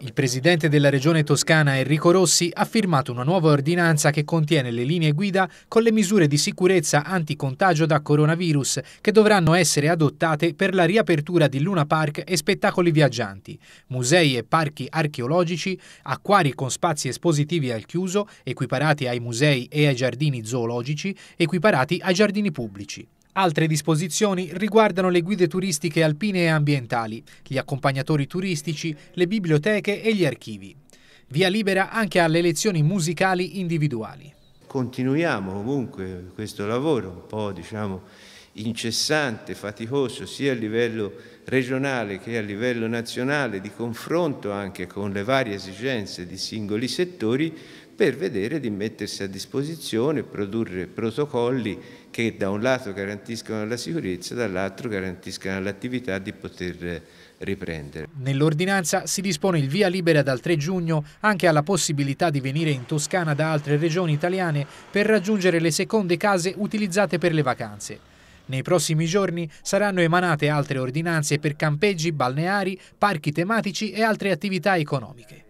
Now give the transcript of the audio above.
Il presidente della regione toscana Enrico Rossi ha firmato una nuova ordinanza che contiene le linee guida con le misure di sicurezza anticontagio da coronavirus che dovranno essere adottate per la riapertura di Luna Park e spettacoli viaggianti, musei e parchi archeologici, acquari con spazi espositivi al chiuso, equiparati ai musei e ai giardini zoologici, equiparati ai giardini pubblici. Altre disposizioni riguardano le guide turistiche alpine e ambientali, gli accompagnatori turistici, le biblioteche e gli archivi. Via libera anche alle lezioni musicali individuali. Continuiamo comunque questo lavoro, un po' diciamo incessante, faticoso, sia a livello regionale che a livello nazionale, di confronto anche con le varie esigenze di singoli settori, per vedere di mettersi a disposizione, produrre protocolli che da un lato garantiscano la sicurezza, dall'altro garantiscano l'attività di poter riprendere. Nell'ordinanza si dispone il via libera dal 3 giugno anche alla possibilità di venire in Toscana da altre regioni italiane per raggiungere le seconde case utilizzate per le vacanze. Nei prossimi giorni saranno emanate altre ordinanze per campeggi balneari, parchi tematici e altre attività economiche.